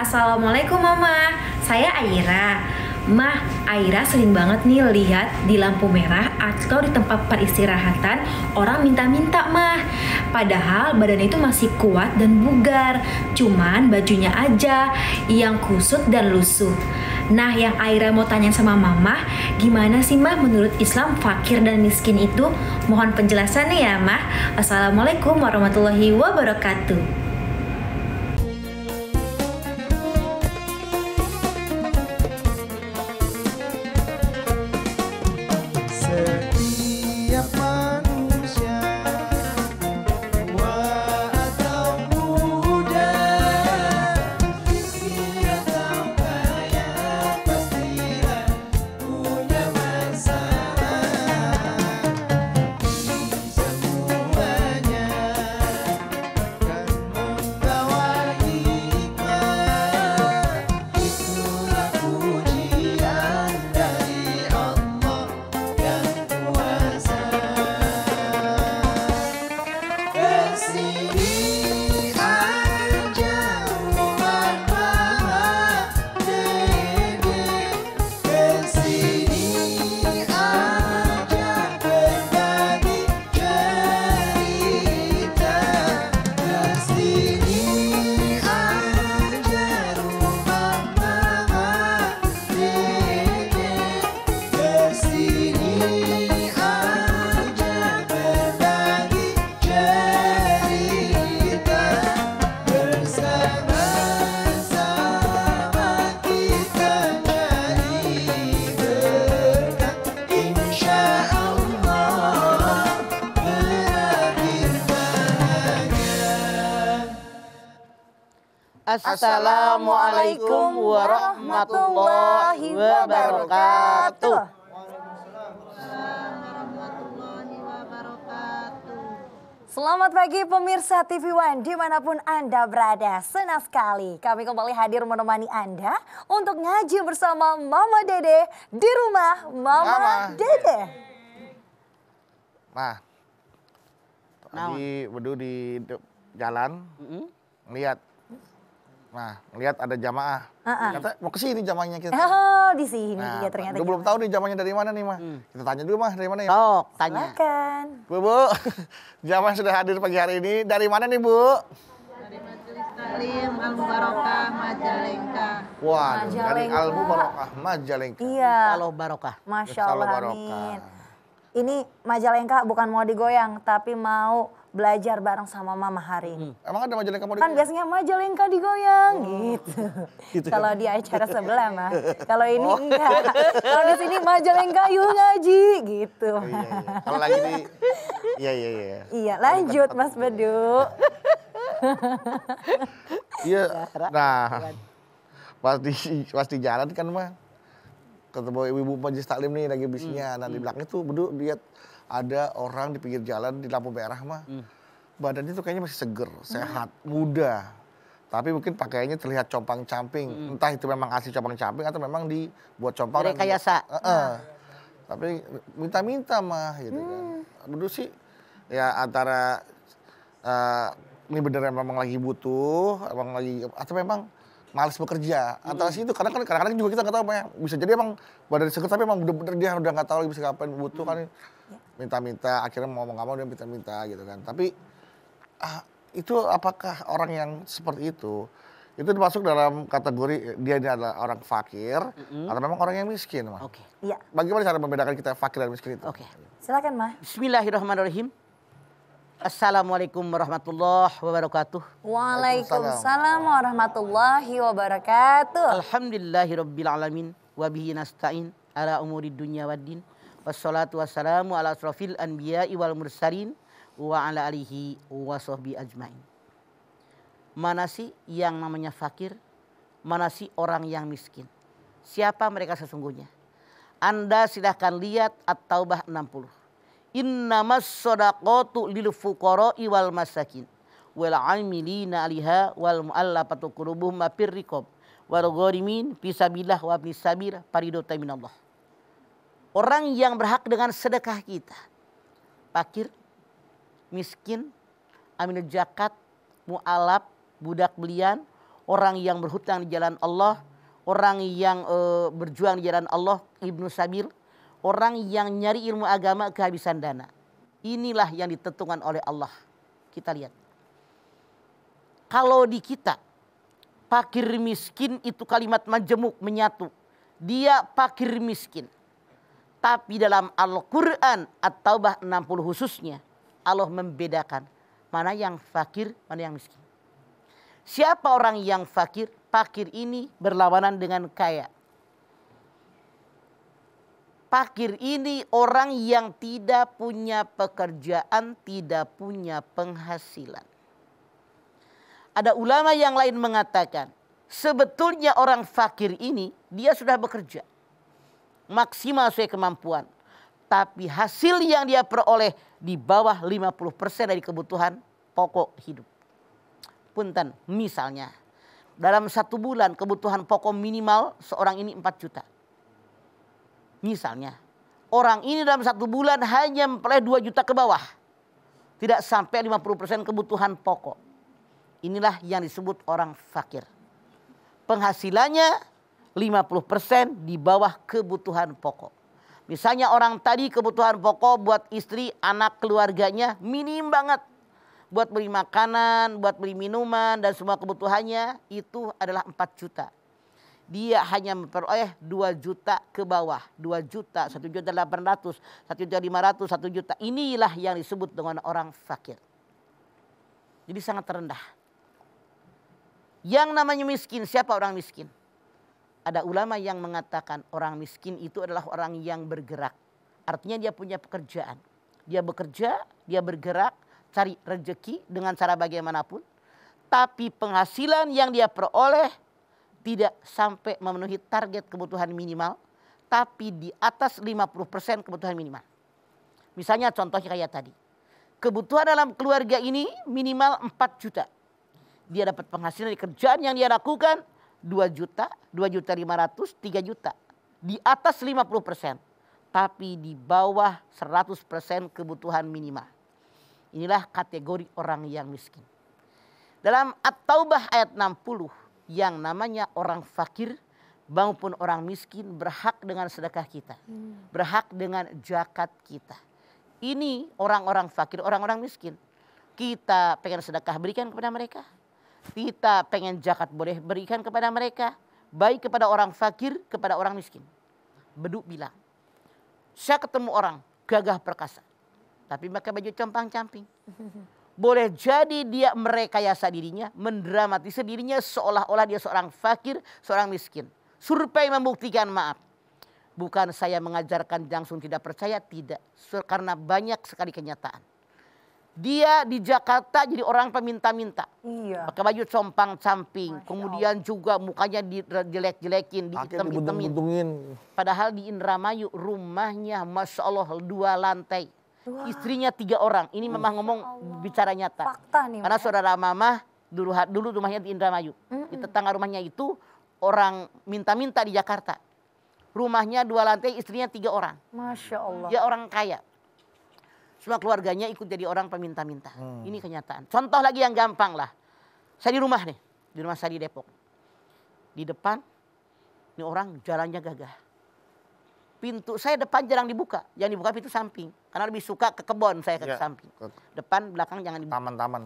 Assalamualaikum Mama, saya Aira. Ma, Aira sering banget nih lihat di lampu merah atau di tempat peristirahatan orang minta-minta mah. Padahal badannya itu masih kuat dan bugar, cuman bajunya aja yang kusut dan lusuh. Nah, yang Aira mau tanya sama Mama, gimana sih Ma menurut Islam fakir dan miskin itu? Mohon penjelasannya ya Ma. Assalamualaikum warahmatullahi wabarakatuh. see. Wassalamualaikum warahmatullahi wabarakatuh. Selamat pagi pemirsa TV One dimanapun Anda berada. Senang sekali kami kembali hadir menemani Anda untuk ngaji bersama Mama Dede di rumah Mama, Mama. Dede. Nah, tadi nah. di jalan, mm lihat Nah, lihat ada jamaah. Uh -uh. Kata mau ke sini jamaahnya kita. Oh, di sini nah, ternyata. Gue belum tahu nih jamaahnya dari mana nih, Mah. Hmm. Kita tanya dulu, Mah, dari mana ya? Sok, tanya. Silakan. Bu, Bu. Jamaah sudah hadir pagi hari ini. Dari mana nih, Bu? Dari Majelis Taklim Al Barokah Majalengka. Wah, dari Al Barokah Majalengka. Iya. Kalau barokah. Masya Allah. Amin. Ini Majalengka bukan mau digoyang, tapi mau belajar bareng sama mama hari ini. Hmm. Emang ada majalengka mau kan digoyang? Kan biasanya majalengka digoyang hmm. gitu. gitu ya? Kalau di acara sebelah mah. Kalau ini oh. enggak. Kalau di sini majalengka yuk ngaji gitu. Oh, iya, iya. Kalau lagi di Iya iya iya. Iya, lanjut Mas Bedu. Iya. nah. Pasti pasti jalan kan mah ketemu ibu-ibu majelis taklim nih lagi bisnya. Hmm. Nah di hmm. belakang itu Bedu lihat ada orang di pinggir jalan di lampu merah mah hmm. badannya tuh kayaknya masih seger, hmm. sehat, hmm. muda. Tapi mungkin pakaiannya terlihat compang-camping. Hmm. Entah itu memang asli compang-camping atau memang dibuat compang. Rekayasa. Uh -uh. Nah. Tapi minta-minta mah gitu kan. hmm. kan. Dulu sih ya antara uh, ini beneran memang lagi butuh, emang lagi atau memang males bekerja hmm. si itu karena kan kadang-kadang juga kita nggak tahu apa ya bisa jadi emang badan seger tapi emang bener-bener dia udah nggak tahu lagi bisa ngapain butuh hmm. kan ya minta-minta akhirnya mau nggak mau dia minta-minta gitu kan tapi ah, itu apakah orang yang seperti itu itu masuk dalam kategori dia ini adalah orang fakir mm-hmm. atau memang orang yang miskin mah oke okay. iya bagaimana cara membedakan kita fakir dan miskin itu oke okay. silakan mah Bismillahirrahmanirrahim Assalamualaikum warahmatullahi wabarakatuh. Waalaikumsalam warahmatullahi wabarakatuh. Alhamdulillahirabbil alamin wa bihi nasta'in ala umuri dunya waddin. Wassalatu wassalamu ala asrafil anbiya'i wal mursalin wa ala alihi wa sahbihi ajmain. Mana sih yang namanya fakir? Mana sih orang yang miskin? Siapa mereka sesungguhnya? Anda silahkan lihat At-Taubah 60. Innamas sodaqotu lil fuqara'i wal masakin. Wal amilina aliha wal mu'allafatu qulubuhum ma pirriqab. Wal gharimin fi sabilillah wa ibnis sabir paridota minallah orang yang berhak dengan sedekah kita. Pakir, miskin, amin jakat, mu'alab, budak belian, orang yang berhutang di jalan Allah, orang yang e, berjuang di jalan Allah, Ibnu sabir, orang yang nyari ilmu agama kehabisan dana. Inilah yang ditentukan oleh Allah. Kita lihat. Kalau di kita, pakir miskin itu kalimat majemuk menyatu. Dia pakir miskin tapi dalam Al-Quran At-Taubah 60 khususnya Allah membedakan mana yang fakir, mana yang miskin. Siapa orang yang fakir? Fakir ini berlawanan dengan kaya. Fakir ini orang yang tidak punya pekerjaan, tidak punya penghasilan. Ada ulama yang lain mengatakan, sebetulnya orang fakir ini dia sudah bekerja maksimal sesuai kemampuan. Tapi hasil yang dia peroleh di bawah 50% dari kebutuhan pokok hidup. Punten, misalnya dalam satu bulan kebutuhan pokok minimal seorang ini 4 juta. Misalnya, orang ini dalam satu bulan hanya memperoleh 2 juta ke bawah. Tidak sampai 50% kebutuhan pokok. Inilah yang disebut orang fakir. Penghasilannya 50% di bawah kebutuhan pokok. Misalnya orang tadi kebutuhan pokok buat istri, anak, keluarganya minim banget. Buat beli makanan, buat beli minuman dan semua kebutuhannya itu adalah 4 juta. Dia hanya memperoleh 2 juta ke bawah. 2 juta, 1 juta 800, 1 juta 500, 1 juta. Inilah yang disebut dengan orang fakir. Jadi sangat terendah. Yang namanya miskin, siapa orang miskin? ada ulama yang mengatakan orang miskin itu adalah orang yang bergerak. Artinya dia punya pekerjaan. Dia bekerja, dia bergerak, cari rejeki dengan cara bagaimanapun. Tapi penghasilan yang dia peroleh tidak sampai memenuhi target kebutuhan minimal. Tapi di atas 50% kebutuhan minimal. Misalnya contohnya kayak tadi. Kebutuhan dalam keluarga ini minimal 4 juta. Dia dapat penghasilan dari kerjaan yang dia lakukan 2 juta, 2 juta 500, 3 juta. Di atas 50 persen. Tapi di bawah 100 persen kebutuhan minimal. Inilah kategori orang yang miskin. Dalam At-Taubah ayat 60 yang namanya orang fakir maupun orang miskin berhak dengan sedekah kita. Hmm. Berhak dengan jakat kita. Ini orang-orang fakir, orang-orang miskin. Kita pengen sedekah berikan kepada mereka kita pengen zakat boleh berikan kepada mereka. Baik kepada orang fakir, kepada orang miskin. Beduk bilang. Saya ketemu orang gagah perkasa. Tapi pakai baju compang-camping. Boleh jadi dia merekayasa dirinya, mendramatis sendirinya seolah-olah dia seorang fakir, seorang miskin. Survei membuktikan maaf. Bukan saya mengajarkan langsung tidak percaya, tidak. Karena banyak sekali kenyataan. Dia di Jakarta jadi orang peminta-minta. Iya. Pakai baju compang-camping. Kemudian juga mukanya dijelek-jelekin, dihitam-hitamin. Padahal di Indramayu rumahnya Masya Allah dua lantai. Wah. Istrinya tiga orang. Ini memang ngomong Allah. bicara nyata. Fakta nih. Karena saudara mama dulu dulu rumahnya di Indramayu. Mm -mm. Di tetangga rumahnya itu orang minta-minta di Jakarta. Rumahnya dua lantai, istrinya tiga orang. Masya Allah. Dia orang kaya semua keluarganya ikut jadi orang peminta-minta. Hmm. Ini kenyataan. Contoh lagi yang gampang lah. Saya di rumah nih, di rumah saya di Depok. Di depan, ini orang jalannya gagah. Pintu saya depan jarang dibuka, yang dibuka pintu samping. Karena lebih suka ke kebon saya ke, ya, ke samping. Depan, belakang jangan dibuka. Taman-taman.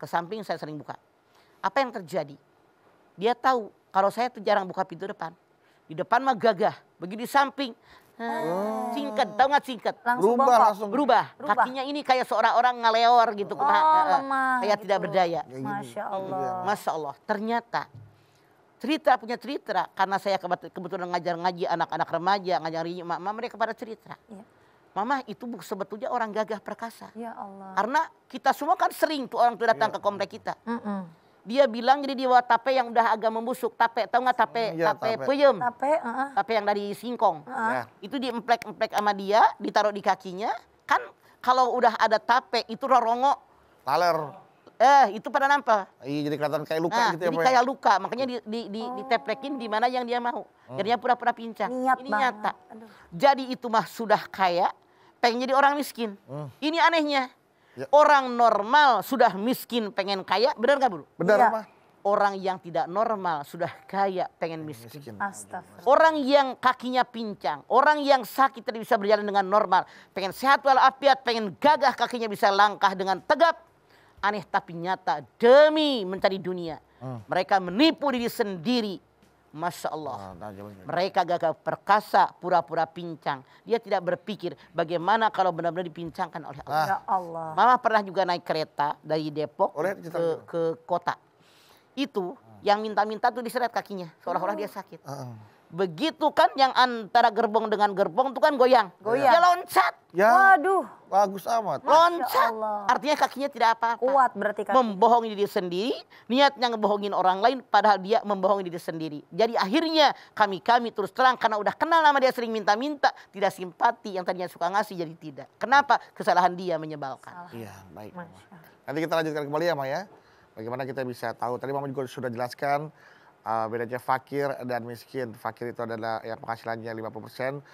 Ke samping saya sering buka. Apa yang terjadi? Dia tahu kalau saya tuh jarang buka pintu depan. Di depan mah gagah, begini samping Oh. Singkat, tau gak singkat? Langsung berubah bongkok. langsung. Berubah. Kakinya ini kayak seorang orang ngaleor gitu. Oh, nah, eh, eh, Kayak gitu. tidak berdaya. Masya Allah. Ya. Masya Allah. Ternyata cerita punya cerita. Karena saya kebetulan ngajar ngaji anak-anak remaja, ngajar mama mereka pada cerita. Ya. Mama itu sebetulnya orang gagah perkasa. Ya Allah. Karena kita semua kan sering tuh orang tuh datang ya. ke komplek kita. Mm -mm dia bilang jadi dia tape yang udah agak membusuk tape tau nggak tape ya, tape, tape peyem tape uh huh tape yang dari singkong uh huh yeah. itu diemplek emplek sama dia ditaruh di kakinya kan kalau udah ada tape itu rorongo laler eh itu pada nampak iya jadi kelihatan kayak luka nah, gitu ya jadi ya? kayak luka makanya di di di, oh. diteplekin di mana yang dia mau hmm. jadinya pura-pura pincang Niat ini nyata jadi itu mah sudah kaya pengen jadi orang miskin hmm. ini anehnya Ya. Orang normal sudah miskin pengen kaya, benar nggak Bu? Benar, ya. Orang yang tidak normal sudah kaya pengen miskin. miskin. Orang yang kakinya pincang, orang yang sakit tidak bisa berjalan dengan normal, pengen sehat walafiat, pengen gagah kakinya bisa langkah dengan tegap. Aneh tapi nyata demi mencari dunia. Hmm. Mereka menipu diri sendiri Masya Allah. Ah, nah, Mereka gagal perkasa, pura-pura pincang. Dia tidak berpikir bagaimana kalau benar-benar dipincangkan oleh Allah. Ah. Ya Allah. Mama pernah juga naik kereta dari Depok oleh, ke, ke kota. Itu ah. yang minta-minta tuh diseret kakinya. Seolah-olah ya. dia sakit. Uh Begitu kan yang antara gerbong dengan gerbong itu kan goyang. Goyang. Dia ya loncat. Ya. Waduh. Bagus amat. loncat. Artinya kakinya tidak apa-apa. Kuat berarti kan, Membohongi diri sendiri, niatnya ngebohongin orang lain padahal dia membohongi diri sendiri. Jadi akhirnya kami-kami terus terang karena udah kenal nama dia sering minta-minta, tidak simpati yang tadinya suka ngasih jadi tidak. Kenapa? Kesalahan dia menyebalkan. Iya, baik. Nanti kita lanjutkan kembali ya, Maya. Bagaimana kita bisa tahu? Tadi Mama juga sudah jelaskan Uh, bedanya fakir dan miskin. Fakir itu adalah yang penghasilannya 50%,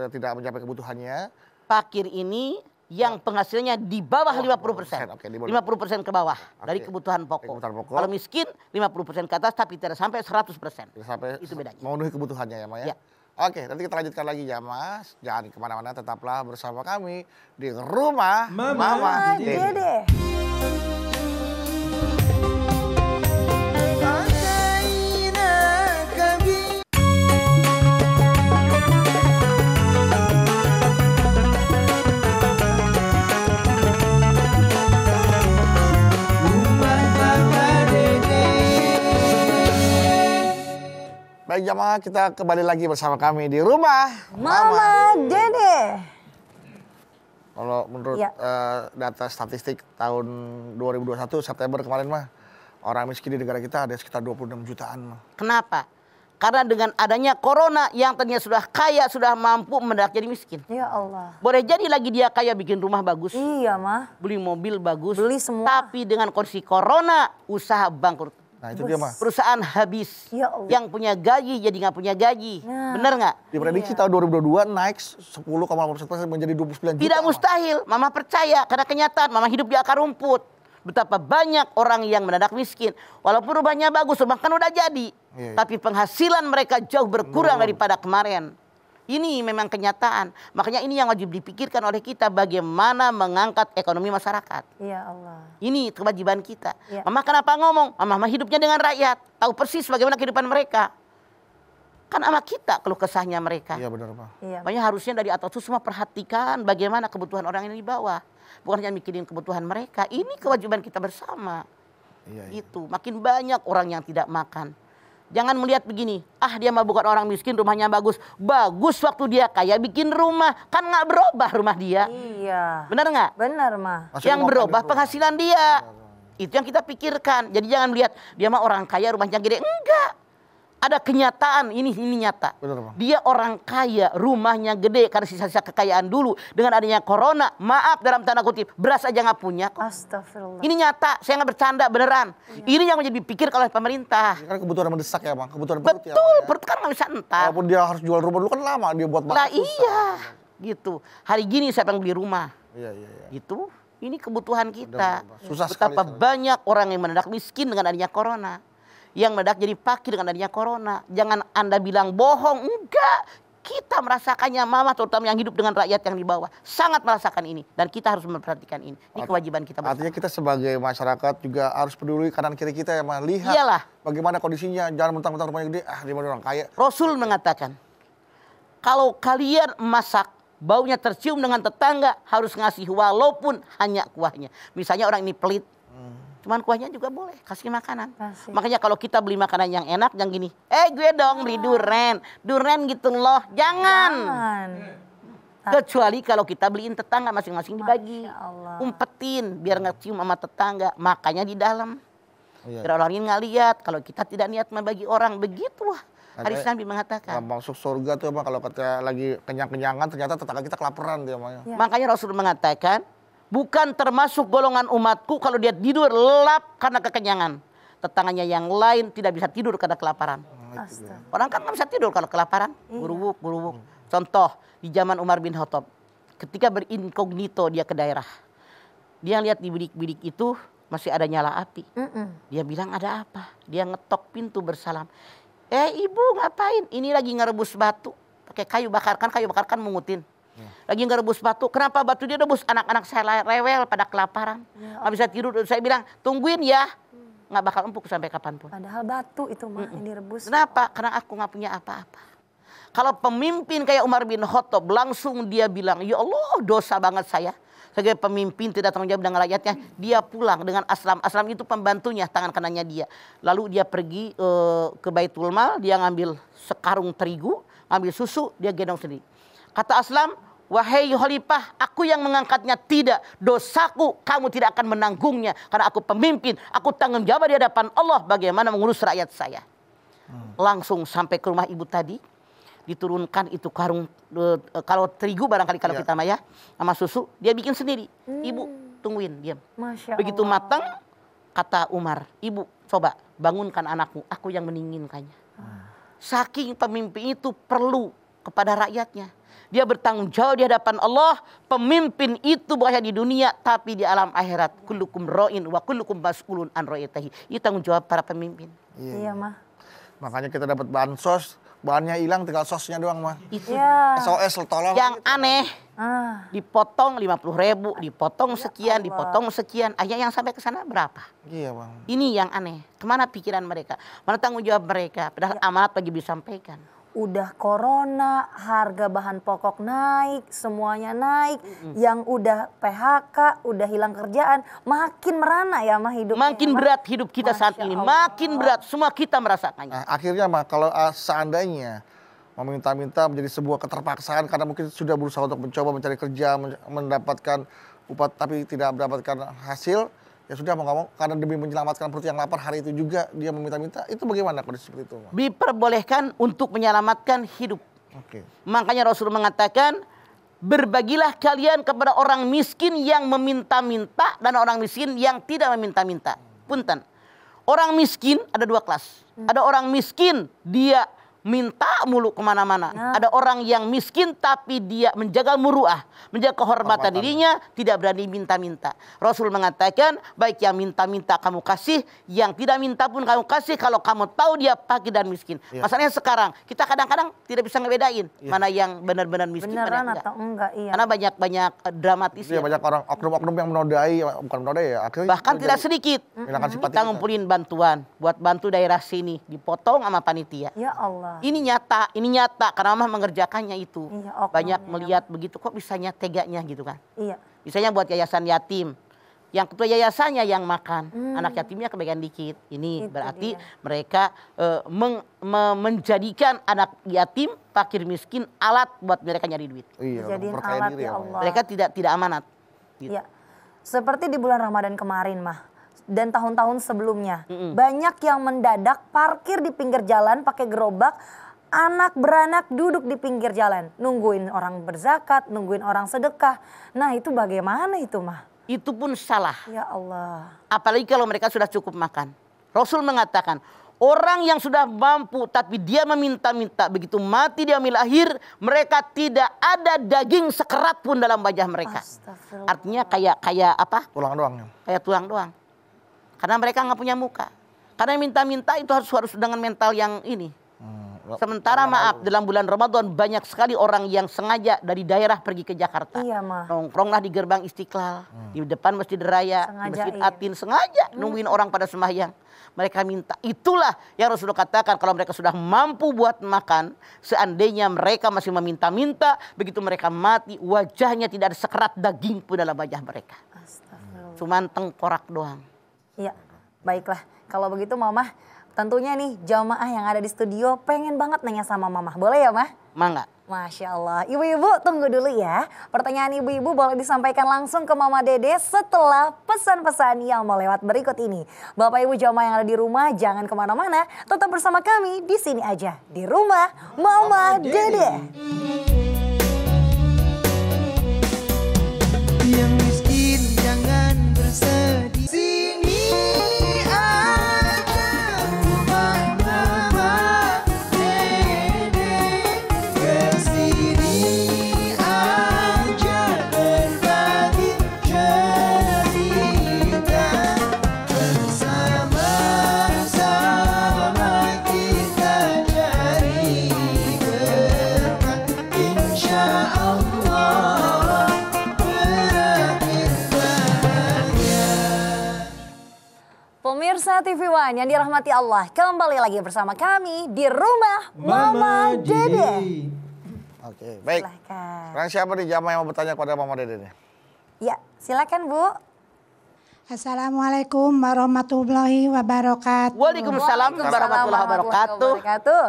eh, tidak mencapai kebutuhannya. Fakir ini yang penghasilannya di bawah oh, 50 persen. lima 50 persen ke bawah dari kebutuhan pokok. Kalau miskin 50 persen ke atas tapi tidak sampai 100 persen. Sampai itu bedanya. Memenuhi kebutuhannya ya, Ma ya. ya. Oke, nanti kita lanjutkan lagi ya Mas. Jangan kemana-mana, tetaplah bersama kami di rumah Mama, Mama Dede. Dede. Baik jamaah kita kembali lagi bersama kami di rumah Mama, Mama Dede. Kalau menurut ya. uh, data statistik tahun 2021 September kemarin mah orang miskin di negara kita ada sekitar 26 jutaan mah. Kenapa? Karena dengan adanya corona yang tadinya sudah kaya sudah mampu mendadak jadi miskin. Ya Allah. Boleh jadi lagi dia kaya bikin rumah bagus. Iya mah. Beli mobil bagus. Beli semua. Tapi dengan kondisi corona usaha bangkrut Nah itu Bus. dia mas. Perusahaan habis. Ya Allah. Yang punya gaji jadi nggak punya gaji. Nah. Bener nggak? Diprediksi iya. tahun 2022 naik 10,5 persen menjadi 29 Tidak juta. Tidak mustahil. Mama. percaya karena kenyataan mama hidup di akar rumput. Betapa banyak orang yang mendadak miskin. Walaupun rumahnya bagus, rumah kan udah jadi. Iya, iya. Tapi penghasilan mereka jauh berkurang Menurut. daripada kemarin. Ini memang kenyataan. Makanya ini yang wajib dipikirkan oleh kita bagaimana mengangkat ekonomi masyarakat. Ya Allah. Ini kewajiban kita. Ya. Mama kenapa ngomong? Mama, mama hidupnya dengan rakyat, tahu persis bagaimana kehidupan mereka. Kan sama kita keluh kesahnya mereka. Iya benar, Pak. Iya. Makanya harusnya dari atas itu semua perhatikan bagaimana kebutuhan orang yang di bawah. Bukan hanya mikirin kebutuhan mereka, ini kewajiban kita bersama. Iya, iya. Itu makin banyak orang yang tidak makan Jangan melihat begini, ah dia mah bukan orang miskin, rumahnya bagus. Bagus waktu dia kaya bikin rumah, kan nggak berubah rumah dia. Iya. Benar nggak? Benar mah. Yang berubah penghasilan dia. Benar, benar. Itu yang kita pikirkan. Jadi jangan melihat dia mah orang kaya rumahnya gede. Enggak ada kenyataan ini ini nyata. Benar, Bang. Dia orang kaya, rumahnya gede karena sisa-sisa kekayaan dulu dengan adanya corona. Maaf dalam tanda kutip, beras aja nggak punya. Astagfirullah. Ini nyata, saya nggak bercanda beneran. Ya. Ini yang menjadi pikir oleh pemerintah. Ya, kan kebutuhan mendesak ya, Bang. Kebutuhan perut ya, Betul, ya, perut kan nggak bisa entah Walaupun dia harus jual rumah dulu kan lama dia buat makan. Lah iya. Gitu. Hari gini saya pengen beli rumah? Iya, iya, iya. Gitu. Ini kebutuhan kita. Susah Betapa sekali, banyak orang yang mendadak miskin dengan adanya corona yang meledak jadi fakir dengan adanya corona. Jangan Anda bilang bohong, enggak. Kita merasakannya, mama terutama yang hidup dengan rakyat yang di bawah. Sangat merasakan ini. Dan kita harus memperhatikan ini. Ini kewajiban kita bersama. Artinya kita sebagai masyarakat juga harus peduli kanan kiri kita yang melihat Iyalah. bagaimana kondisinya. Jangan mentang-mentang rumahnya gede, ah dimana orang kaya. Rasul mengatakan, kalau kalian masak, baunya tercium dengan tetangga, harus ngasih walaupun hanya kuahnya. Misalnya orang ini pelit, Cuman kuahnya juga boleh kasih makanan. Kasih. Makanya kalau kita beli makanan yang enak yang gini. Eh gue dong beli ah. duren, duren gitu loh. Jangan. jangan. Hmm. Kecuali kalau kita beliin tetangga masing-masing dibagi. Umpetin biar nggak cium sama tetangga. Makanya di dalam. Oh, iya. Biar orang lain nggak lihat. Kalau kita tidak niat membagi orang begitu lah Hari Nabi mengatakan. masuk surga tuh emang kalau kata lagi kenyang-kenyangan ternyata tetangga kita kelaparan dia ya. Makanya Rasul mengatakan bukan termasuk golongan umatku kalau dia tidur lelap karena kekenyangan. Tetangganya yang lain tidak bisa tidur karena kelaparan. Oh, Astaga. Orang kan nggak bisa tidur kalau kelaparan. Iya. Buruk, buruk. Hmm. Contoh di zaman Umar bin Khattab, ketika berinkognito dia ke daerah, dia lihat di bidik-bidik itu masih ada nyala api. Dia bilang ada apa? Dia ngetok pintu bersalam. Eh ibu ngapain? Ini lagi ngerebus batu pakai kayu bakar kan kayu bakar kan mengutin. Ya. Lagi ngerebus batu. Kenapa batu dia rebus? Anak-anak saya rewel pada kelaparan. Ya. Gak bisa tidur. Saya bilang, tungguin ya. Hmm. bakal empuk sampai kapanpun. Padahal batu itu mah mm -mm. yang direbus. Kenapa? Karena aku nggak punya apa-apa. Kalau pemimpin kayak Umar bin Khattab langsung dia bilang, ya Allah dosa banget saya. Sebagai pemimpin tidak tanggung jawab dengan rakyatnya. Dia pulang dengan aslam. Aslam itu pembantunya, tangan kanannya dia. Lalu dia pergi uh, ke Baitul Mal, dia ngambil sekarung terigu, ngambil susu, dia gendong sendiri. Kata Aslam, wahai khalifah, aku yang mengangkatnya tidak. Dosaku kamu tidak akan menanggungnya. Karena aku pemimpin, aku tanggung jawab di hadapan Allah bagaimana mengurus rakyat saya. Hmm. Langsung sampai ke rumah ibu tadi. Diturunkan itu karung, eh, kalau terigu barangkali kalau iya. ya. kita maya, sama susu. Dia bikin sendiri. Hmm. Ibu tungguin, diam. Begitu matang, kata Umar, ibu coba bangunkan anakmu, aku yang hmm. Saking pemimpin itu perlu kepada rakyatnya. Dia bertanggung jawab di hadapan Allah. Pemimpin itu bukan di dunia tapi di alam akhirat. Kullukum ro'in wa kullukum mas'ulun an ro'itahi. Itu tanggung jawab para pemimpin. Iya, iya, iya. mah. Makanya kita dapat bansos, bahannya hilang tinggal sosnya doang mah. Itu. Ya. SOS tolong. Yang gitu. aneh. Ah. Dipotong 50 ribu, dipotong ya sekian, ya dipotong sekian. Akhirnya yang sampai ke sana berapa? Iya bang. Ini yang aneh. Kemana pikiran mereka? Mana tanggung jawab mereka? Padahal ya. amanat lagi disampaikan udah corona, harga bahan pokok naik, semuanya naik, mm-hmm. yang udah PHK, udah hilang kerjaan, makin merana ya mah hidup. Makin berat hidup kita Masya saat ini, Allah. makin berat semua kita merasakannya. Nah, akhirnya mah kalau uh, seandainya meminta-minta menjadi sebuah keterpaksaan karena mungkin sudah berusaha untuk mencoba mencari kerja, mendapatkan upah tapi tidak mendapatkan hasil, ya sudah mau nggak karena demi menyelamatkan perut yang lapar hari itu juga dia meminta-minta itu bagaimana kondisi seperti itu? Diperbolehkan untuk menyelamatkan hidup. Oke. Okay. Makanya Rasul mengatakan berbagilah kalian kepada orang miskin yang meminta-minta dan orang miskin yang tidak meminta-minta. Punten. Orang miskin ada dua kelas. Ada orang miskin dia minta mulu kemana-mana. Ya. Ada orang yang miskin tapi dia menjaga muruah, menjaga kehormatan dirinya, tidak berani minta-minta. Rasul mengatakan, baik yang minta-minta kamu kasih, yang tidak minta pun kamu kasih kalau kamu tahu dia pagi dan miskin. Ya. Masalahnya sekarang kita kadang-kadang tidak bisa ngebedain ya. mana yang benar-benar miskin, Beneran mana yang enggak. enggak. Iya. Karena banyak-banyak eh, dramatis. Iya, ya. banyak orang oknum-oknum yang menodai, bukan menodai ya. Akhirnya Bahkan tidak sedikit. Mm -hmm. Kita ngumpulin bantuan buat bantu daerah sini, dipotong sama panitia. Ya Allah. Ini nyata, ini nyata karena mama mengerjakannya itu. Iya, Banyak iya, melihat iya. begitu kok bisanya teganya gitu kan. Iya. Misalnya buat yayasan yatim. Yang ketua yayasannya yang makan, hmm. anak yatimnya kebaikan dikit. Ini itu berarti dia. mereka e, meng, me, menjadikan anak yatim, fakir miskin alat buat mereka nyari duit. Iya, Jadi alat ya, ya, ya Allah. Mereka tidak tidak amanat. Gitu. Iya. Seperti di bulan Ramadan kemarin mah dan tahun-tahun sebelumnya. Mm -hmm. Banyak yang mendadak parkir di pinggir jalan pakai gerobak, anak beranak duduk di pinggir jalan, nungguin orang berzakat, nungguin orang sedekah. Nah, itu bagaimana itu, mah? Itu pun salah. Ya Allah. Apalagi kalau mereka sudah cukup makan. Rasul mengatakan, orang yang sudah mampu tapi dia meminta-minta, begitu mati dia ambil akhir, mereka tidak ada daging sekerat pun dalam wajah mereka. Artinya kayak kayak apa? Tulang doang. Kayak tulang doang. Karena mereka nggak punya muka. Karena minta-minta itu harus harus dengan mental yang ini. Hmm, Sementara maaf dalam bulan Ramadan banyak sekali orang yang sengaja dari daerah pergi ke Jakarta. Iya, ma. Nongkronglah di gerbang Istiqlal, hmm. di depan Masjid Raya, sengaja, Masjid iya. Atin sengaja hmm. nungguin orang pada sembahyang. Mereka minta. Itulah yang Rasulullah katakan kalau mereka sudah mampu buat makan, seandainya mereka masih meminta-minta, begitu mereka mati wajahnya tidak ada sekerat daging pun dalam wajah mereka. Cuman tengkorak doang. Iya, baiklah. Kalau begitu Mama, tentunya nih jamaah yang ada di studio pengen banget nanya sama Mama. Boleh ya, Ma Mangga. Masya Allah. Ibu-ibu tunggu dulu ya. Pertanyaan ibu-ibu boleh disampaikan langsung ke Mama Dede setelah pesan-pesan yang mau lewat berikut ini. Bapak Ibu jamaah yang ada di rumah jangan kemana-mana. Tetap bersama kami di sini aja. Di rumah Mama, Mama Dede. Dede. TV One yang dirahmati Allah. Kembali lagi bersama kami di rumah Mama, Mama Dede. Oke, okay, baik. Silahkan. Sekarang siapa nih jamaah yang mau bertanya kepada Mama Dede Ya, silakan Bu. Assalamualaikum warahmatullahi wabarakatuh. Waalaikumsalam, Waalaikumsalam warahmatullahi wabarakatuh. wabarakatuh.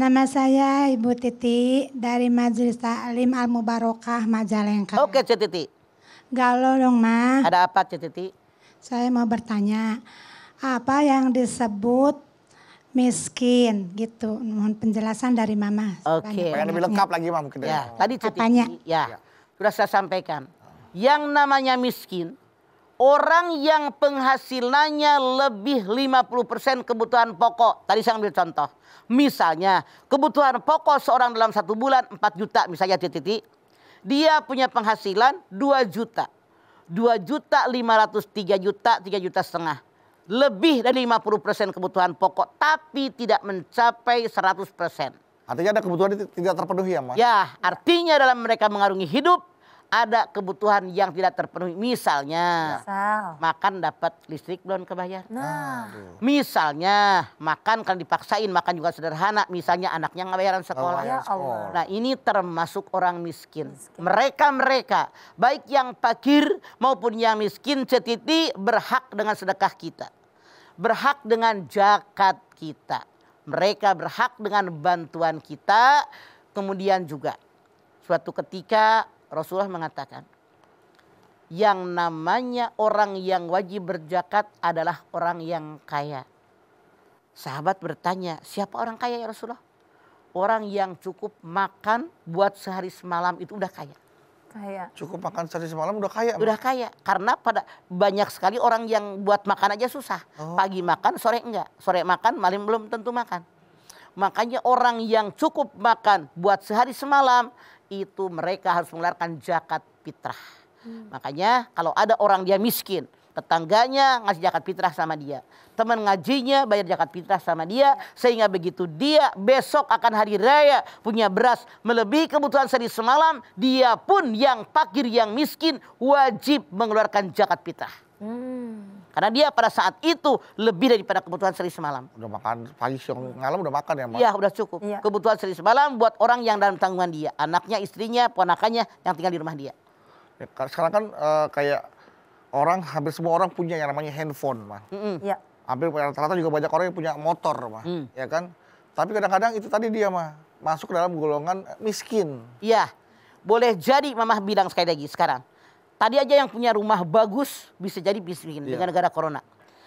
Nama saya Ibu Titi dari Majelis Taklim Al Mubarokah Majalengka. Oke, Titi. Galau dong, Ma. Ada apa, Titi? Saya mau bertanya, apa yang disebut miskin gitu. Mohon penjelasan dari Mama. Oke. Okay. Pengen lebih lengkap lagi mam mungkin. Ya. ya, tadi cuti Ya, ya, sudah saya sampaikan. Yang namanya miskin, orang yang penghasilannya lebih 50% kebutuhan pokok. Tadi saya ambil contoh. Misalnya, kebutuhan pokok seorang dalam satu bulan 4 juta misalnya titi Dia punya penghasilan 2 juta. 2 juta ratus tiga juta, 3 juta setengah lebih dari 50% kebutuhan pokok tapi tidak mencapai 100%. Artinya ada kebutuhan tidak terpenuhi ya, Mas? Ya, artinya dalam mereka mengarungi hidup ada kebutuhan yang tidak terpenuhi. Misalnya Misal. makan dapat listrik belum kebayar. Nah. Misalnya makan kan dipaksain makan juga sederhana. Misalnya anaknya nggak bayaran sekolah. Oh, ya Allah. Nah ini termasuk orang miskin. Mereka-mereka baik yang fakir maupun yang miskin setiti berhak dengan sedekah kita. Berhak dengan jakat kita. Mereka berhak dengan bantuan kita. Kemudian juga suatu ketika Rasulullah mengatakan, yang namanya orang yang wajib berjakat adalah orang yang kaya. Sahabat bertanya, siapa orang kaya ya Rasulullah? Orang yang cukup makan buat sehari semalam itu udah kaya. Kaya. Cukup makan sehari semalam udah kaya. Udah kaya. Karena pada banyak sekali orang yang buat makan aja susah. Oh. Pagi makan, sore enggak. Sore makan, malam belum tentu makan. Makanya orang yang cukup makan buat sehari semalam itu mereka harus mengeluarkan zakat fitrah. Hmm. Makanya kalau ada orang dia miskin, tetangganya ngasih zakat fitrah sama dia. Teman ngajinya bayar zakat fitrah sama dia. Sehingga begitu dia besok akan hari raya punya beras melebihi kebutuhan sehari semalam. Dia pun yang fakir yang miskin wajib mengeluarkan zakat fitrah. Hmm. Karena dia pada saat itu lebih daripada kebutuhan seri semalam. Udah makan pagi siang malam udah makan ya, Mak? Iya, udah cukup. Ya. Kebutuhan seri semalam buat orang yang dalam tanggungan dia, anaknya, istrinya, ponakannya yang tinggal di rumah dia. Ya, sekarang kan uh, kayak orang hampir semua orang punya yang namanya handphone, Mak. Mm -hmm. ya. Hampir rata-rata juga banyak orang yang punya motor, Mak. Mm. Ya kan? Tapi kadang-kadang itu tadi dia, mah masuk dalam golongan miskin. Iya. Boleh jadi Mamah bilang sekali lagi sekarang Tadi aja yang punya rumah bagus bisa jadi bisnis yeah. dengan negara corona.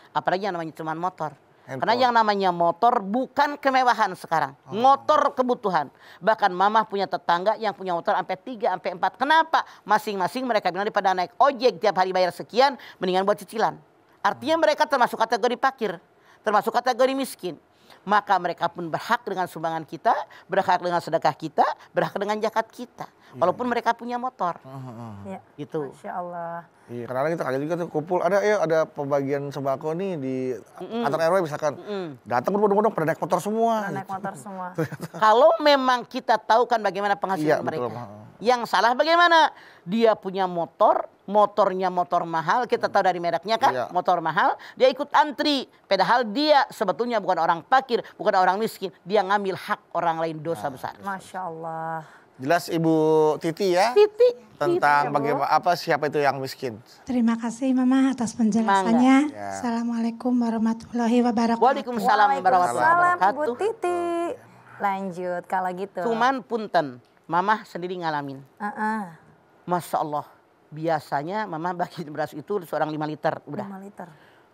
Apalagi yang namanya cuman motor. Handphone. Karena yang namanya motor bukan kemewahan sekarang. Oh. Motor kebutuhan. Bahkan mamah punya tetangga yang punya motor sampai 3, sampai 4. Kenapa? Masing-masing mereka bilang daripada naik ojek tiap hari bayar sekian, mendingan buat cicilan. Artinya hmm. mereka termasuk kategori pakir. Termasuk kategori miskin maka mereka pun berhak dengan sumbangan kita, berhak dengan sedekah kita, berhak dengan zakat kita. Iya. Walaupun mereka punya motor. Ya. Itu. Masya Allah. Iya, karena kan kita kaget juga tuh kumpul ada ya ada pembagian sembako nih di mm antar RW misalkan. Mm Datang berbondong-bondong pada naik motor semua. Pada naik gitu. motor semua. Kalau memang kita tahu kan bagaimana penghasilan ya, mereka. Betul. Yang salah bagaimana? Dia punya motor, motornya motor mahal, kita tahu dari mereknya kan, iya. motor mahal, dia ikut antri. Padahal dia sebetulnya bukan orang pakir, bukan orang miskin, dia ngambil hak orang lain dosa nah, besar. Masya Allah. Jelas Ibu Titi ya. Titi. Tentang Titi, ya bagaimana apa siapa itu yang miskin. Terima kasih Mama atas penjelasannya. Ya. Assalamualaikum warahmatullahi wabarakatuh. Waalaikumsalam warahmatullahi wabarakatuh. Titi. Lanjut kalau gitu. Cuman punten, Mama sendiri ngalamin. Uh -uh. Masya Allah biasanya mama bagi beras itu seorang 5 liter udah. 5 liter.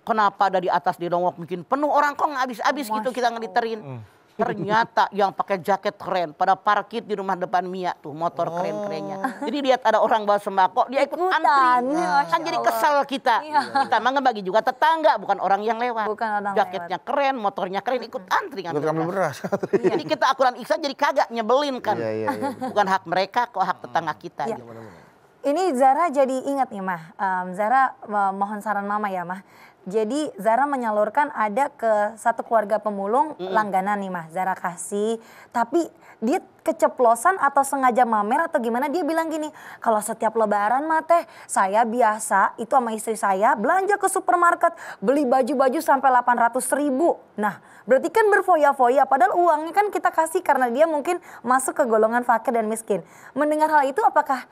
Kenapa dari atas di dongok bikin penuh orang kok habis-habis gitu kita ngeliterin. Mm. Ternyata yang pakai jaket keren pada parkir di rumah depan Mia tuh motor oh. keren-kerennya. Jadi lihat ada orang bawa sembako dia ikut antri. Nah. Kan jadi kesal kita. Iya. Kita mah bagi juga tetangga bukan orang yang lewat. Bukan orang Jaketnya lewat. keren, motornya keren ikut antri kan. Ikut ambil beras. jadi kita akuran Iksan jadi kagak nyebelin kan. Iya, iya, iya. Bukan hak mereka kok hak tetangga kita. Iya. Gitu. Ini Zara jadi ingat nih mah, um, Zara mohon saran mama ya mah. Jadi Zara menyalurkan ada ke satu keluarga pemulung mm -hmm. langganan nih mah Zara kasih, tapi dia keceplosan atau sengaja mamer atau gimana dia bilang gini, kalau setiap lebaran mah teh saya biasa itu sama istri saya belanja ke supermarket beli baju-baju sampai 800 ribu. Nah berarti kan berfoya-foya padahal uangnya kan kita kasih karena dia mungkin masuk ke golongan fakir dan miskin. Mendengar hal itu apakah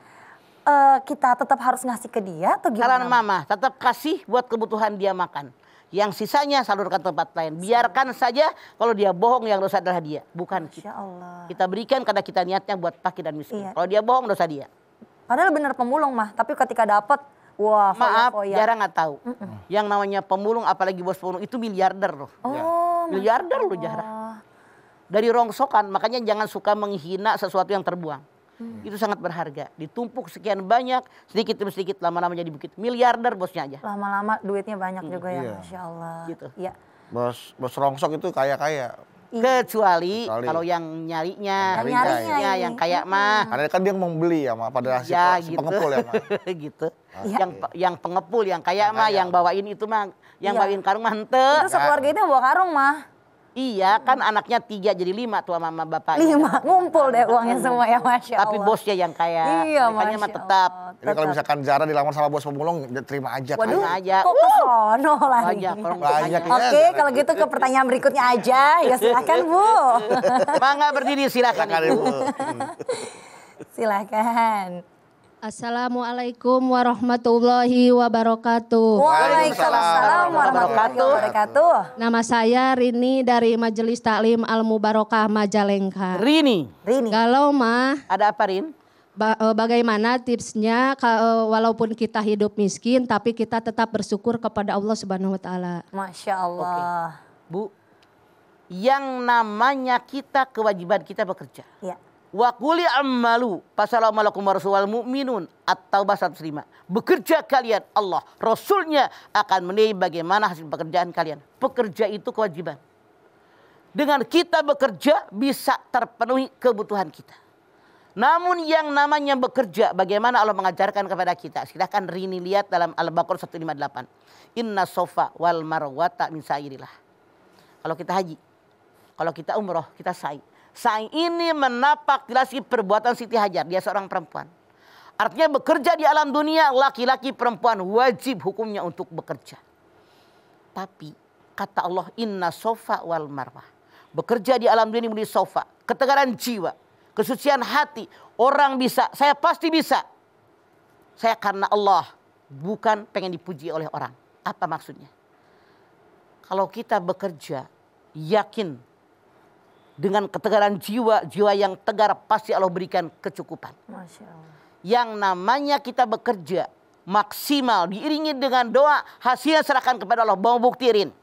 uh, kita tetap harus ngasih ke dia atau gimana? Saran mama, tetap kasih buat kebutuhan dia makan. Yang sisanya salurkan tempat lain. Biarkan saja kalau dia bohong yang dosa adalah dia, bukan kita. Kita berikan karena kita niatnya buat fakir dan miskin. Iya. Kalau dia bohong dosa dia. Padahal benar pemulung mah, tapi ketika dapat wah maaf foya. jarang nggak tahu. Mm -mm. Yang namanya pemulung apalagi bos pemulung itu miliarder loh. Oh, ya. Miliarder loh jarang. Dari rongsokan, makanya jangan suka menghina sesuatu yang terbuang hmm. itu sangat berharga. Ditumpuk sekian banyak, sedikit demi sedikit lama-lama jadi bukit miliarder bosnya aja. Lama-lama duitnya banyak hmm. juga ya, iya. masya Allah. Gitu. Ya. Bos, bos rongsok itu kaya kaya. Kecuali, Kecuali. kalau yang nyarinya, yang nyarinya ya, yang kayak hmm. mah. Karena kan dia membeli ya mah pada hasil ya, si gitu. pengepul ya mah. gitu. Ah, yang iya. yang pengepul, yang kayak mah, yang bawain itu mah, yang ya. bawain karung mah hente. Itu sekeluarga nah. itu bawa karung mah. Iya, kan anaknya tiga jadi lima tua mama bapak. Lima, gitu. ngumpul deh uangnya hmm. semua ya Masya Allah. Tapi bosnya yang kaya, iya, makanya mah ya tetap. Jadi kalau misalkan Zara dilamar sama bos pemulung, terima aja. Kan? Waduh, kan? aja. kok kesono lagi. Banyak, ya, Oke, kalau gitu ke pertanyaan berikutnya aja. Ya silahkan Bu. Mangga berdiri silahkan. silakan Ibu. Hmm. silakan. Assalamualaikum warahmatullahi wabarakatuh. Waalaikumsalam warahmatullahi wabarakatuh. Nama saya Rini dari Majelis Taklim Al Mubarokah Majalengka. Rini. Rini. Kalau mah. Ada apa Rin? Eh, bagaimana tipsnya eh, walaupun kita hidup miskin tapi kita tetap bersyukur kepada Allah Subhanahu wa taala. Masya Allah. Okay. Bu, yang namanya kita kewajiban kita bekerja. Ya. Wa kuli ammalu fasalamalakum warasuwal mu'minun. atau bahasa terima. Bekerja kalian Allah. Rasulnya akan menilai bagaimana hasil pekerjaan kalian. Pekerja itu kewajiban. Dengan kita bekerja bisa terpenuhi kebutuhan kita. Namun yang namanya bekerja bagaimana Allah mengajarkan kepada kita. Silahkan Rini lihat dalam Al-Baqarah 158. Inna sofa wal marwata min sa'irillah. Kalau kita haji, kalau kita umroh, kita sa'i. Saya ini menapak jelasi perbuatan Siti Hajar. Dia seorang perempuan. Artinya bekerja di alam dunia laki-laki perempuan wajib hukumnya untuk bekerja. Tapi kata Allah inna sofa wal marwah. Bekerja di alam dunia ini sofa. Ketegaran jiwa. Kesucian hati. Orang bisa. Saya pasti bisa. Saya karena Allah. Bukan pengen dipuji oleh orang. Apa maksudnya? Kalau kita bekerja yakin dengan ketegaran jiwa, jiwa yang tegar pasti Allah berikan kecukupan. Allah. Yang namanya kita bekerja maksimal diiringi dengan doa hasilnya serahkan kepada Allah mau buktirin.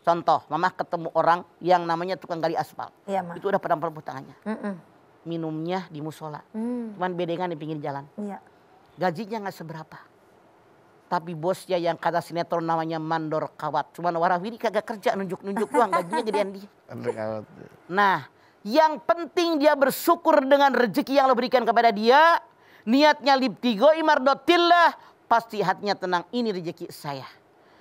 Contoh, mama ketemu orang yang namanya tukang gali aspal. Iya, Itu udah pada perempuan tangannya. Mm -mm. Minumnya di musola. Mm. Cuman bedengan di pinggir jalan. Iya. Gajinya nggak seberapa tapi bosnya yang kata sinetron namanya Mandor Kawat. Cuman Warawiri kagak kerja nunjuk-nunjuk doang gajinya gedean dia. Ya. Nah, yang penting dia bersyukur dengan rezeki yang lo berikan kepada dia. Niatnya libtigo imardotillah. Pasti hatinya tenang, ini rezeki saya.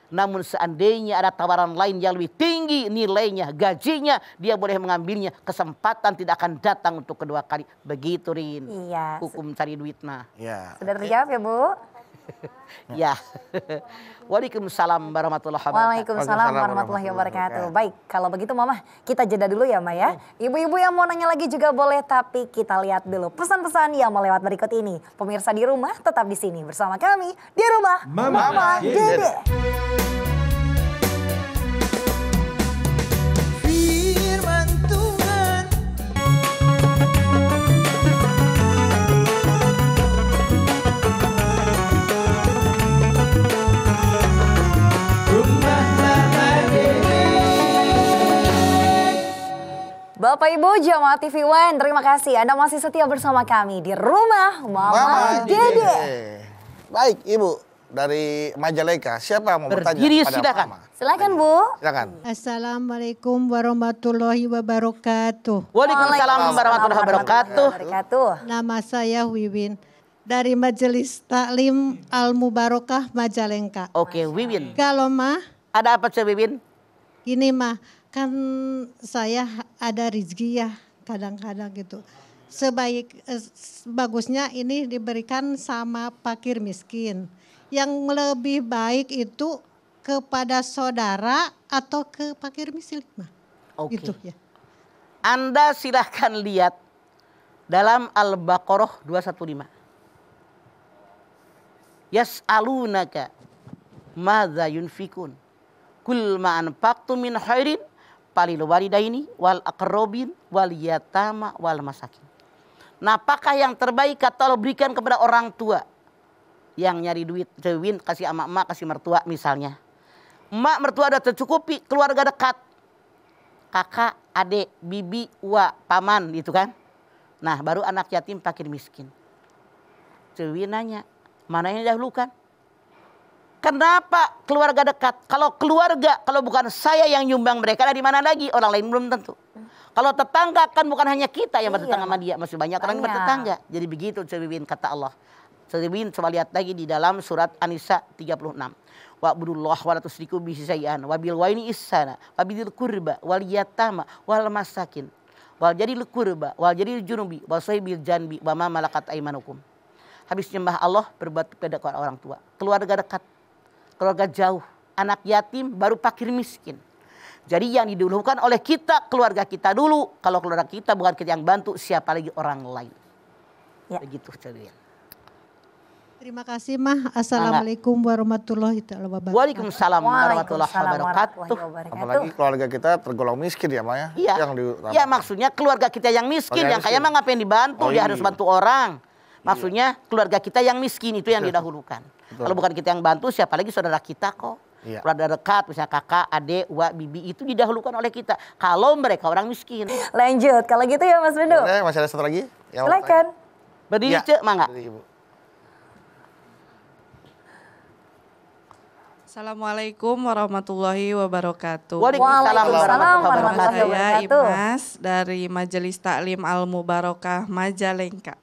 Namun seandainya ada tawaran lain yang lebih tinggi nilainya, gajinya, dia boleh mengambilnya. Kesempatan tidak akan datang untuk kedua kali. Begitu Rin. Iya. Hukum cari duit nah. Iya. Sudah terjawab ya Bu? ya. Waalaikumsalam warahmatullahi wabarakatuh. Waalaikumsalam warahmatullahi wabarakatuh. Baik, kalau begitu Mama, kita jeda dulu ya, Ma ya. Hmm. Ibu-ibu yang mau nanya lagi juga boleh, tapi kita lihat dulu pesan-pesan yang mau lewat berikut ini. Pemirsa di rumah tetap di sini bersama kami di rumah Mama, Mama Dede. Dede. Bapak Ibu Jamaah TV One, terima kasih Anda masih setia bersama kami di rumah Mama, Mama Dede. Baik Ibu, dari Majalengka. Siapa mau Berdiri, bertanya pada silakan. Mama? Silakan Bu. Silakan. Assalamualaikum warahmatullahi wabarakatuh. Waalaikumsalam warahmatullahi wabarakatuh. Nama saya Wiwin dari Majelis Taklim Al Mubarokah Majalengka. Oke, okay, Wiwin. Kalau mah ada apa sih Wiwin? Gini mah, kan saya ada rezeki ya kadang-kadang gitu. Sebaik eh, bagusnya ini diberikan sama fakir miskin. Yang lebih baik itu kepada saudara atau ke fakir miskin. mah okay. gitu ya. Anda silahkan lihat dalam Al-Baqarah 215. Yas'alunaka madza yunfikun. Kul ma anfaqtum min khairin falil walidaini wal akrobin wal yatama wal masakin. apakah yang terbaik kata lo berikan kepada orang tua yang nyari duit, jawin kasih sama emak, kasih mertua misalnya. Emak mertua ada tercukupi, keluarga dekat. Kakak, adik, bibi, wa, paman gitu kan. Nah baru anak yatim pakai miskin. Cewin nanya, mana yang dahulukan? Kenapa keluarga dekat? Kalau keluarga, kalau bukan saya yang nyumbang mereka, ada di mana lagi? Orang lain belum tentu. Kalau tetangga kan bukan hanya kita yang iya. bertetangga sama dia, masih banyak, banyak. orang yang iya. bertetangga. Jadi begitu Ceribin kata Allah. Ceribin coba lihat lagi di dalam surat Anissa 36. Wa budullah wa latusriku bisi sayan wa bil waini isana wa bidil kurba wal yatama wal masakin wal jadi lekurba. wal jadi junubi Wa bil janbi wa ma malakat aimanukum. Habis nyembah Allah berbuat kepada orang tua, keluarga dekat, keluarga jauh, anak yatim, baru pakir miskin. Jadi yang didulukan oleh kita, keluarga kita dulu. Kalau keluarga kita bukan kita yang bantu, siapa lagi orang lain. Ya. Begitu ceria. Terima kasih Mah. Assalamualaikum warahmatullahi wabarakatuh. Waalaikumsalam warahmatullahi wabarakatuh. Apalagi keluarga kita tergolong miskin ya Mah ya. Iya. Yang di, ya maksudnya keluarga kita yang miskin, oh, yang, yang kaya mah ngapain dibantu, oh, iya. dia harus bantu orang. Maksudnya iya. keluarga kita yang miskin itu yang didahulukan. Betul. Kalau bukan kita yang bantu, siapa lagi saudara kita kok. Iya. Keluarga dekat, misalnya kakak, adik, uak, bibi itu didahulukan oleh kita. Kalau mereka orang miskin. Lanjut, kalau gitu ya Mas Bendo. Boleh, masih ada satu lagi? Ya, Silahkan. Berdiri ya. cek, mangga. Assalamualaikum warahmatullahi wabarakatuh. Waalaikumsalam warahmatullahi wabarakatuh. Saya Imas dari Majelis Taklim Al Mubarokah Majalengka.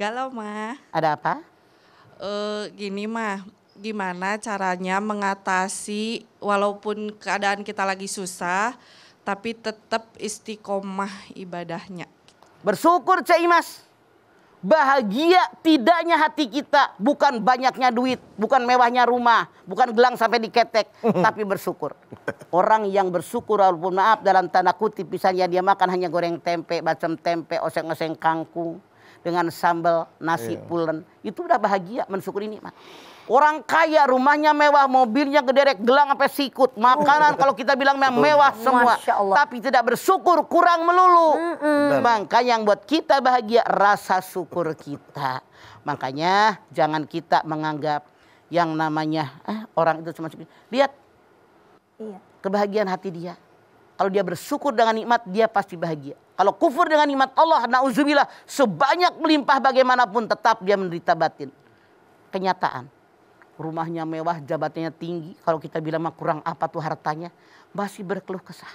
Galau mah. Ada apa? Uh, gini mah, gimana caranya mengatasi walaupun keadaan kita lagi susah, tapi tetap istiqomah ibadahnya. Bersyukur Cik Imas. Bahagia tidaknya hati kita, bukan banyaknya duit, bukan mewahnya rumah, bukan gelang sampai diketek, tapi bersyukur. Orang yang bersyukur walaupun maaf dalam tanda kutip misalnya dia makan hanya goreng tempe, bacem tempe, oseng-oseng kangkung dengan sambal nasi iya. pulen. Itu udah bahagia mensyukuri nikmat. Orang kaya rumahnya mewah, mobilnya gederek, gelang sampai sikut. Makanan kalau kita bilang mewah semua. Tapi tidak bersyukur, kurang melulu. Mm -mm. Makanya yang buat kita bahagia rasa syukur kita. Makanya jangan kita menganggap yang namanya eh, orang itu cuma lihat iya. kebahagiaan hati dia. Kalau dia bersyukur dengan nikmat, dia pasti bahagia. Kalau kufur dengan nikmat Allah, na'udzubillah, sebanyak melimpah bagaimanapun tetap dia menderita batin. Kenyataan, rumahnya mewah, jabatannya tinggi. Kalau kita bilang mah kurang apa tuh hartanya, masih berkeluh kesah.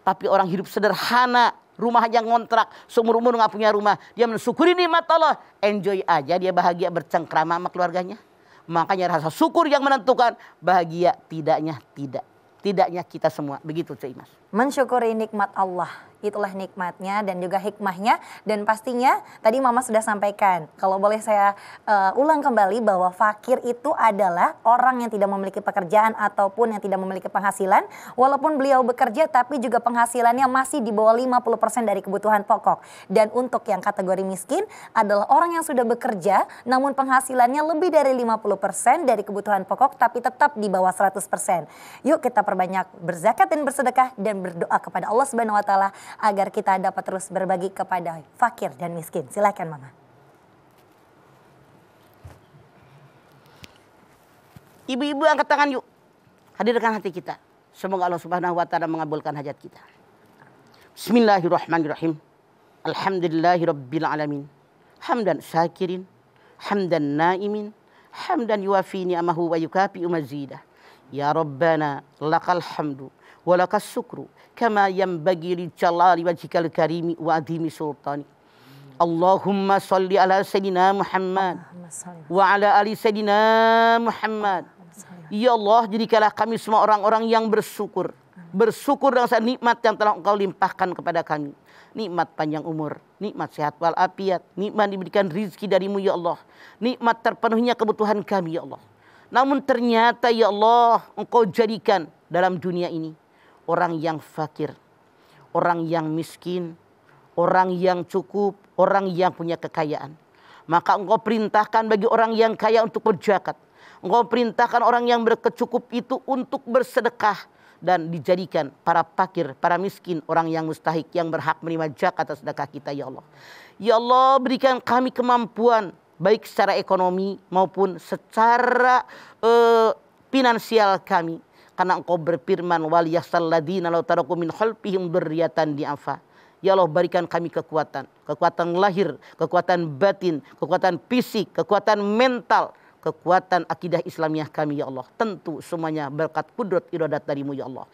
Tapi orang hidup sederhana, rumah aja ngontrak, seumur umur nggak punya rumah. Dia mensyukuri nikmat Allah, enjoy aja dia bahagia bercengkrama sama keluarganya. Makanya rasa syukur yang menentukan bahagia tidaknya tidak. Tidaknya kita semua. Begitu Cik mas mensyukuri nikmat Allah. Itulah nikmatnya dan juga hikmahnya dan pastinya tadi Mama sudah sampaikan. Kalau boleh saya uh, ulang kembali bahwa fakir itu adalah orang yang tidak memiliki pekerjaan ataupun yang tidak memiliki penghasilan walaupun beliau bekerja tapi juga penghasilannya masih di bawah 50% dari kebutuhan pokok. Dan untuk yang kategori miskin adalah orang yang sudah bekerja namun penghasilannya lebih dari 50% dari kebutuhan pokok tapi tetap di bawah 100%. Yuk kita perbanyak berzakat dan bersedekah dan berdoa kepada Allah Subhanahu wa taala agar kita dapat terus berbagi kepada fakir dan miskin. Silahkan Mama. Ibu-ibu angkat tangan yuk. Hadirkan hati kita. Semoga Allah Subhanahu wa taala mengabulkan hajat kita. Bismillahirrahmanirrahim. Alhamdulillahirabbil alamin. Hamdan syakirin, hamdan naimin, hamdan yuafi ni'amahu wa yukafi umazidah. Ya Rabbana lakal hamdu walakas syukru kama yanbaghi li jalali wajhikal karimi wa adhimi sultani Allahumma salli ala sayyidina Muhammad wa ala ali sayyidina Muhammad Ya Allah jadikanlah kami semua orang-orang yang bersyukur bersyukur dengan nikmat yang telah Engkau limpahkan kepada kami. Nikmat panjang umur, nikmat sehat walafiat, nikmat diberikan rizki darimu ya Allah, nikmat terpenuhnya kebutuhan kami ya Allah. Namun ternyata ya Allah, Engkau jadikan dalam dunia ini orang yang fakir, orang yang miskin, orang yang cukup, orang yang punya kekayaan. Maka engkau perintahkan bagi orang yang kaya untuk berjakat. Engkau perintahkan orang yang berkecukup itu untuk bersedekah dan dijadikan para fakir, para miskin, orang yang mustahik yang berhak menerima zakat atas sedekah kita ya Allah. Ya Allah, berikan kami kemampuan baik secara ekonomi maupun secara uh, finansial kami karena engkau berfirman wal yasalladina law taraku min berriatan dzurriatan di'afa. Ya Allah berikan kami kekuatan, kekuatan lahir, kekuatan batin, kekuatan fisik, kekuatan mental, kekuatan akidah Islamiah kami ya Allah. Tentu semuanya berkat kudrat iradat darimu ya Allah.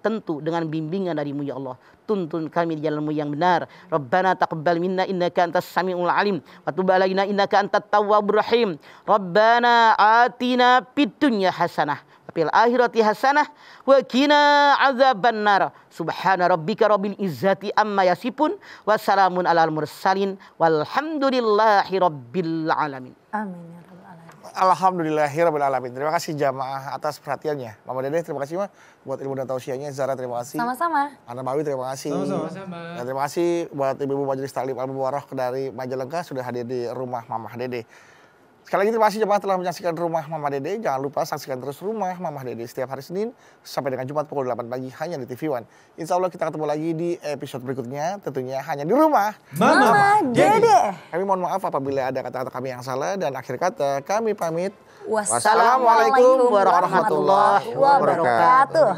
Tentu dengan bimbingan darimu ya Allah. Tuntun kami di jalanmu yang benar. Rabbana taqabbal minna innaka antas samiul alim. Wa tub alaina innaka antat tawwabur rahim. Rabbana atina fid dunya hasanah fil akhirati hasanah wa qina azaban nar subhana rabbika rabbil izzati amma yasifun wa salamun alal mursalin walhamdulillahi rabbil alamin amin ya rabbal alamin alhamdulillahirabbil alamin terima kasih jamaah atas perhatiannya mama dede terima kasih mah buat ilmu dan tausiahnya Zara terima kasih sama-sama Ana Mawi terima kasih sama-sama dan terima kasih buat ibu-ibu majelis taklim al Mubarak dari Majalengka sudah hadir di rumah Mama dede Sekali lagi terima kasih jemaah telah menyaksikan Rumah Mama Dede. Jangan lupa saksikan terus Rumah Mama Dede setiap hari Senin sampai dengan Jumat pukul 8 pagi hanya di TV One. Insya Allah kita ketemu lagi di episode berikutnya tentunya hanya di Rumah Mama, Mama Dede. Dede. Kami mohon maaf apabila ada kata-kata kami yang salah dan akhir kata kami pamit. Wassalamualaikum warahmatullahi wabarakatuh.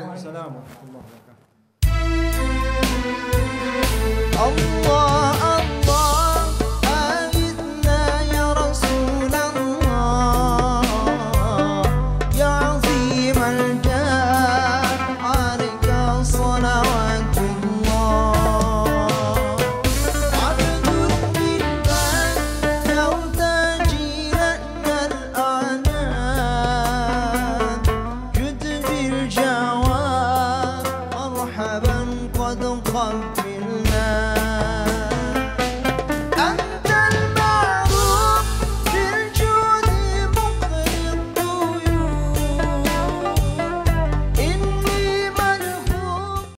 Allah.